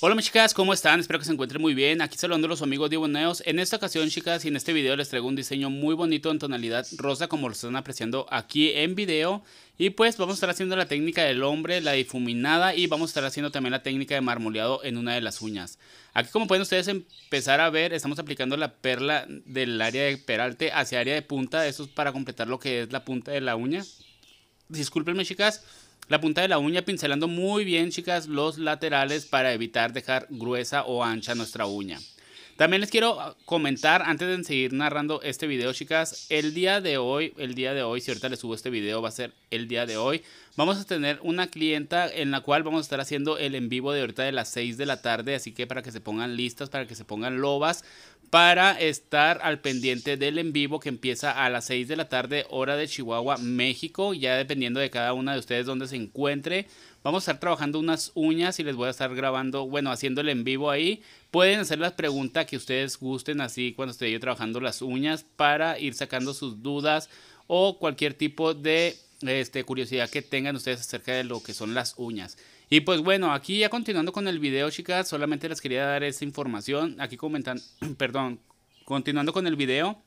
Hola mis chicas, ¿cómo están? Espero que se encuentren muy bien. Aquí saludando a los amigos de En esta ocasión, chicas, y en este video les traigo un diseño muy bonito en tonalidad rosa, como lo están apreciando aquí en video. Y pues vamos a estar haciendo la técnica del hombre, la difuminada, y vamos a estar haciendo también la técnica de marmoleado en una de las uñas. Aquí como pueden ustedes empezar a ver, estamos aplicando la perla del área de peralte hacia área de punta. Esto es para completar lo que es la punta de la uña. Discúlpenme, chicas. La punta de la uña pincelando muy bien, chicas, los laterales para evitar dejar gruesa o ancha nuestra uña. También les quiero ah, comentar antes de seguir narrando este video, chicas, el día de hoy, el día de hoy, si ahorita les subo este video, va a ser el día de hoy. Vamos a tener una clienta en la cual vamos a estar haciendo el en vivo de ahorita de las 6 de la tarde, así que para que se pongan listas, para que se pongan lobas, para estar al pendiente del en vivo que empieza a las 6 de la tarde, hora de Chihuahua, México. Ya dependiendo de cada una de ustedes donde se encuentre. Vamos a estar trabajando unas uñas y les voy a estar grabando, bueno, haciendo el en vivo ahí. Pueden hacer las preguntas que ustedes gusten así cuando esté yo trabajando las uñas para ir sacando sus dudas o cualquier tipo de este, curiosidad que tengan ustedes acerca de lo que son las uñas. Y pues bueno, aquí ya continuando con el video, chicas, solamente les quería dar esta información. Aquí comentan, perdón, continuando con el video,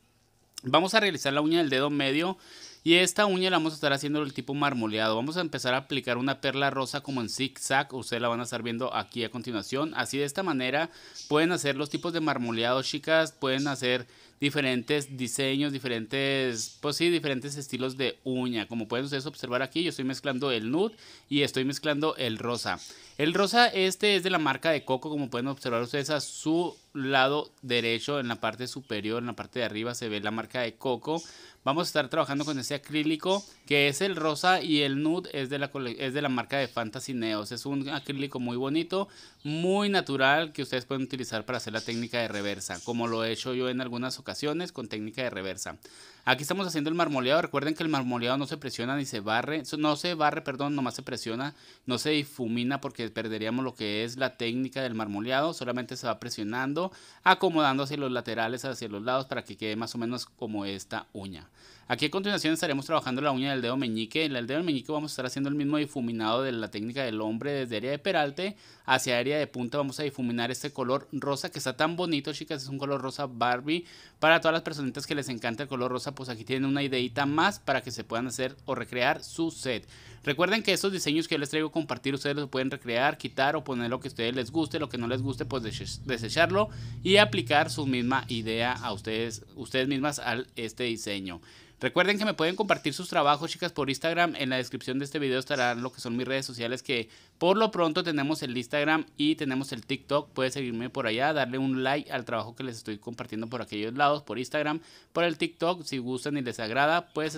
vamos a realizar la uña del dedo medio. Y esta uña la vamos a estar haciendo el tipo marmoleado. Vamos a empezar a aplicar una perla rosa como en zig zag, Ustedes la van a estar viendo aquí a continuación. Así de esta manera pueden hacer los tipos de marmoleado, chicas. Pueden hacer diferentes diseños, diferentes, pues sí, diferentes estilos de uña. Como pueden ustedes observar aquí, yo estoy mezclando el nude y estoy mezclando el rosa. El rosa este es de la marca de Coco, como pueden observar ustedes a su lado derecho, en la parte superior, en la parte de arriba, se ve la marca de Coco. Vamos a estar trabajando con este acrílico que es el rosa y el nude es de la, es de la marca de Fantasy Neos. Es un acrílico muy bonito, muy natural que ustedes pueden utilizar para hacer la técnica de reversa, como lo he hecho yo en algunas ocasiones con técnica de reversa. Aquí estamos haciendo el marmoleado. Recuerden que el marmoleado no se presiona ni se barre. No se barre, perdón, nomás se presiona. No se difumina porque perderíamos lo que es la técnica del marmoleado. Solamente se va presionando, acomodando hacia los laterales, hacia los lados para que quede más o menos como esta uña. Aquí a continuación estaremos trabajando la uña del dedo meñique. En el dedo meñique vamos a estar haciendo el mismo difuminado de la técnica del hombre desde área de peralte hacia área de punta. Vamos a difuminar este color rosa que está tan bonito, chicas. Es un color rosa Barbie. Para todas las personitas que les encanta el color rosa, pues aquí tienen una ideita más para que se puedan hacer o recrear su set. Recuerden que estos diseños que les traigo a compartir, ustedes los pueden recrear, quitar o poner lo que a ustedes les guste, lo que no les guste, pues desecharlo y aplicar su misma idea a ustedes, ustedes mismas a este diseño. Recuerden que me pueden compartir sus trabajos, chicas, por Instagram. En la descripción de este video estarán lo que son mis redes sociales, que por lo pronto tenemos el Instagram y tenemos el TikTok. Pueden seguirme por allá, darle un like al trabajo que les estoy compartiendo por aquellos lados, por Instagram, por el TikTok. Si gustan y les agrada, pues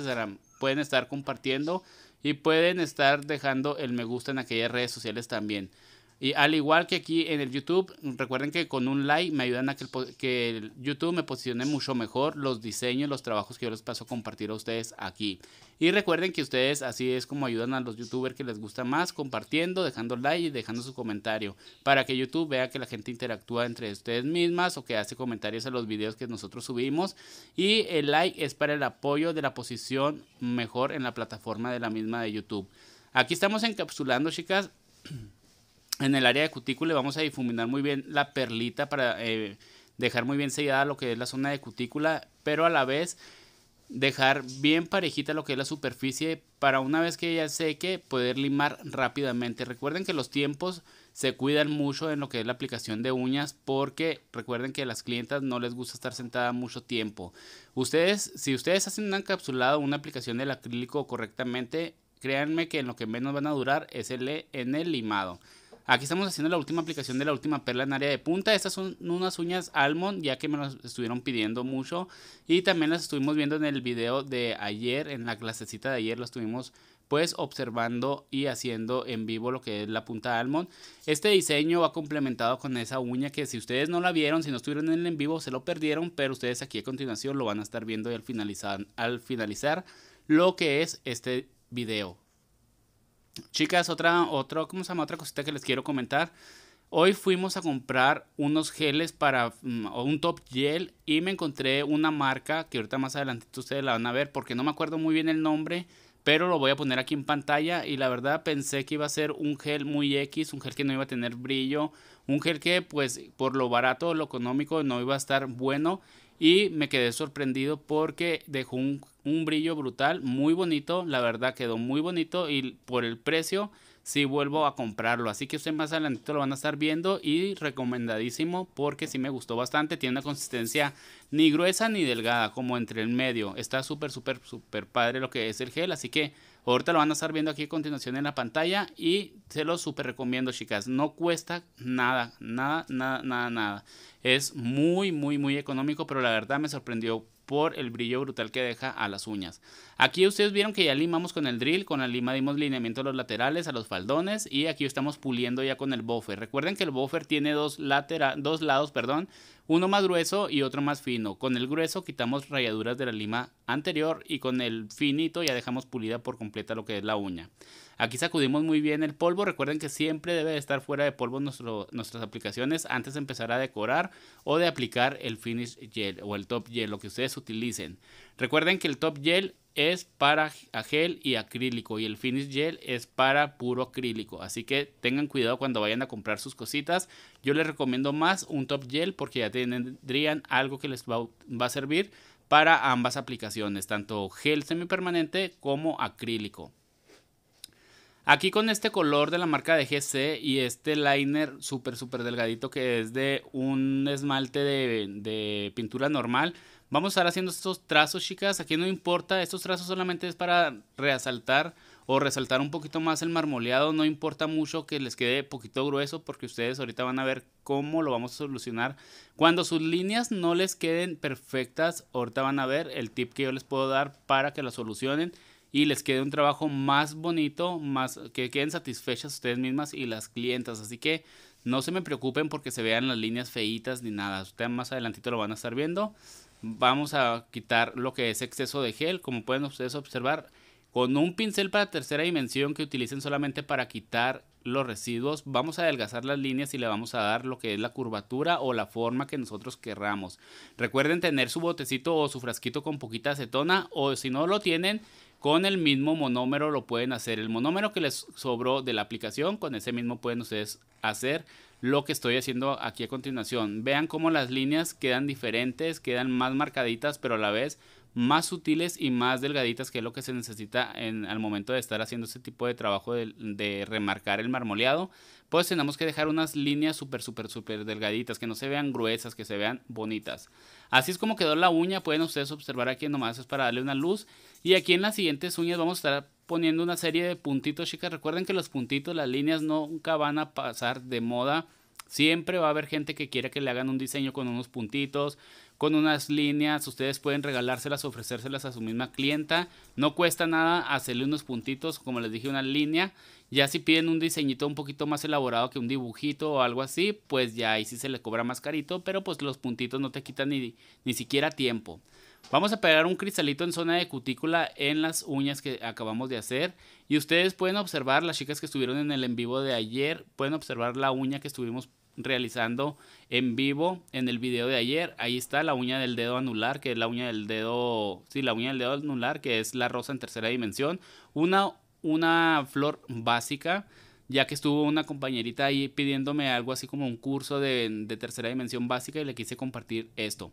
pueden estar compartiendo y pueden estar dejando el me gusta en aquellas redes sociales también. Y al igual que aquí en el YouTube, recuerden que con un like me ayudan a que el, YouTube me posicione mucho mejor los diseños, los trabajos que yo les paso a compartir a ustedes aquí. Y recuerden que ustedes así es como ayudan a los youtubers que les gusta más compartiendo, dejando like y dejando su comentario para que YouTube vea que la gente interactúa entre ustedes mismas o que hace comentarios a los videos que nosotros subimos. Y el like es para el apoyo de la posición mejor en la plataforma de la misma de YouTube. Aquí estamos encapsulando, chicas. en el área de cutícula vamos a difuminar muy bien la perlita para eh, dejar muy bien sellada lo que es la zona de cutícula, pero a la vez dejar bien parejita lo que es la superficie para una vez que ya seque poder limar rápidamente. Recuerden que los tiempos se cuidan mucho en lo que es la aplicación de uñas porque recuerden que a las clientas no les gusta estar sentada mucho tiempo. Ustedes, si ustedes hacen un encapsulado una aplicación del acrílico correctamente, créanme que en lo que menos van a durar es el, en el limado. Aquí estamos haciendo la última aplicación de la última perla en área de punta. Estas son unas uñas Almond, ya que me las estuvieron pidiendo mucho. Y también las estuvimos viendo en el video de ayer, en la clasecita de ayer, las estuvimos pues observando y haciendo en vivo lo que es la punta Almond. Este diseño va complementado con esa uña que si ustedes no la vieron, si no estuvieron en el en vivo, se lo perdieron, pero ustedes aquí a continuación lo van a estar viendo y al finalizar, al finalizar lo que es este video. Chicas, otra, otro, ¿cómo Otra cosita que les quiero comentar. Hoy fuimos a comprar unos geles para mm, un top gel y me encontré una marca que ahorita más adelante ustedes la van a ver porque no me acuerdo muy bien el nombre, pero lo voy a poner aquí en pantalla y la verdad pensé que iba a ser un gel muy X, un gel que no iba a tener brillo, un gel que pues por lo barato, lo económico no iba a estar bueno y me quedé sorprendido porque dejó un, brillo brutal, muy bonito, la verdad quedó muy bonito y por el precio si vuelvo a comprarlo, así que ustedes más adelante lo van a estar viendo y recomendadísimo porque sí me gustó bastante, tiene una consistencia ni gruesa ni delgada, como entre el medio, está súper súper súper padre lo que es el gel, así que Ahorita lo van a estar viendo aquí a continuación en la pantalla y se lo super recomiendo, chicas. No cuesta nada, nada, nada, nada, nada. Es muy, muy, muy económico, pero la verdad me sorprendió por el brillo brutal que deja a las uñas. Aquí ustedes vieron que ya limamos con el drill, con la lima dimos lineamiento a los laterales, a los faldones y aquí estamos puliendo ya con el buffer. Recuerden que el buffer tiene dos, dos lados, perdón, uno más grueso y otro más fino. Con el grueso quitamos rayaduras de la lima anterior y con el finito ya dejamos pulida por completa lo que es la uña. Aquí sacudimos muy bien el polvo, recuerden que siempre debe estar fuera de polvo nuestras aplicaciones antes de empezar a decorar o de aplicar el finish gel o el top gel, lo que ustedes utilicen. Recuerden que el top gel es para gel y acrílico y el finish gel es para puro acrílico. Así que tengan cuidado cuando vayan a comprar sus cositas. Yo les recomiendo más un top gel porque ya tendrían algo que les va a servir para ambas aplicaciones, tanto gel semipermanente como acrílico. Aquí con este color de la marca de GC y este liner súper súper delgadito que es de un esmalte de, pintura normal. Vamos a estar haciendo estos trazos chicas, aquí no importa, estos trazos solamente es para resaltar o resaltar un poquito más el marmoleado. No importa mucho que les quede poquito grueso porque ustedes ahorita van a ver cómo lo vamos a solucionar. Cuando sus líneas no les queden perfectas, ahorita van a ver el tip que yo les puedo dar para que lo solucionen y les quede un trabajo más bonito, más que queden satisfechas ustedes mismas y las clientas. Así que no se me preocupen porque se vean las líneas feitas ni nada. Ustedes más adelantito lo van a estar viendo. Vamos a quitar lo que es exceso de gel, como pueden ustedes observar, con un pincel para tercera dimensión que utilicen solamente para quitar los residuos, vamos a adelgazar las líneas y le vamos a dar lo que es la curvatura o la forma que nosotros querramos. Recuerden tener su botecito o su frasquito con poquita acetona o si no lo tienen, con el mismo monómero lo pueden hacer. El monómero que les sobró de la aplicación, con ese mismo pueden ustedes hacer lo que estoy haciendo aquí a continuación. Vean cómo las líneas quedan diferentes, quedan más marcaditas, pero a la vez más sutiles y más delgaditas, que es lo que se necesita en, al momento de estar haciendo este tipo de trabajo de, de remarcar el marmoleado, pues tenemos que dejar unas líneas súper, súper, súper delgaditas, que no se vean gruesas, que se vean bonitas. Así es como quedó la uña, pueden ustedes observar aquí nomás, es para darle una luz. Y aquí en las siguientes uñas vamos a estar poniendo una serie de puntitos, chicas. Recuerden que los puntitos, las líneas nunca van a pasar de moda Siempre va a haber gente que quiera que le hagan un diseño con unos puntitos, con unas líneas. Ustedes pueden regalárselas, ofrecérselas a su misma clienta. No cuesta nada hacerle unos puntitos, como les dije, una línea. Ya si piden un diseñito un poquito más elaborado que un dibujito o algo así, pues ya ahí sí se le cobra más carito, pero pues los puntitos no te quitan ni, ni siquiera tiempo. Vamos a pegar un cristalito en zona de cutícula en las uñas que acabamos de hacer. Y ustedes pueden observar, las chicas que estuvieron en el en vivo de ayer, pueden observar la uña que estuvimos realizando en vivo en el video de ayer. Ahí está la uña del dedo anular, que es la uña del dedo, sí, la uña del dedo anular, que es la rosa en tercera dimensión. Una, una flor básica, ya que estuvo una compañerita ahí pidiéndome algo así como un curso de, de tercera dimensión básica y le quise compartir esto.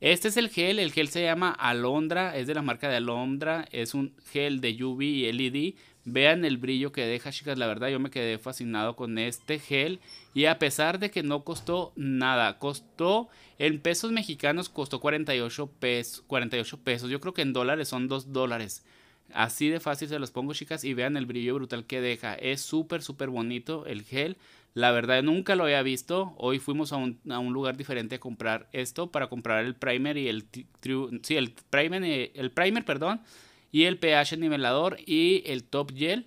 Este es el gel, el gel se llama Alondra, es de la marca de Alondra, es un gel de UV y LED Vean el brillo que deja, chicas. La verdad, yo me quedé fascinado con este gel. Y a pesar de que no costó nada, costó en pesos mexicanos, costó 48 pesos. 48 pesos. Yo creo que en dólares son 2 dólares. Así de fácil se los pongo, chicas, y vean el brillo brutal que deja. Es súper, súper bonito el gel. La verdad, nunca lo había visto. Hoy fuimos a un, lugar diferente a comprar esto para comprar el primer y el, sí, el primer, el primer, perdón, y el pH nivelador y el top gel.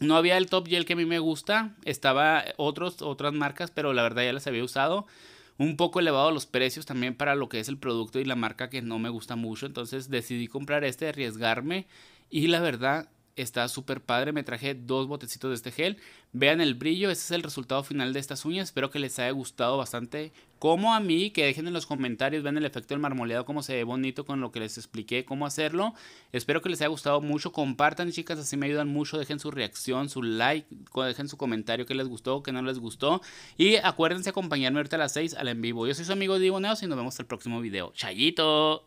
No había el top gel que a mí me gusta, estaba otros, otras marcas, pero la verdad ya las había usado. Un poco elevado los precios también para lo que es el producto y la marca que no me gusta mucho, entonces decidí comprar este, arriesgarme y la verdad está súper padre. Me traje dos botecitos de este gel. Vean el brillo, ese es el resultado final de estas uñas. Espero que les haya gustado bastante como a mí, que dejen en los comentarios, ven el efecto del marmoleado, cómo se ve bonito con lo que les expliqué, cómo hacerlo. Espero que les haya gustado mucho, compartan chicas, así me ayudan mucho, dejen su reacción, su like, dejen su comentario, que les gustó, qué no les gustó. Y acuérdense acompañarme ahorita a las 6 al en vivo. Yo soy su amigo Diego Neos y nos vemos el próximo video. Chayito.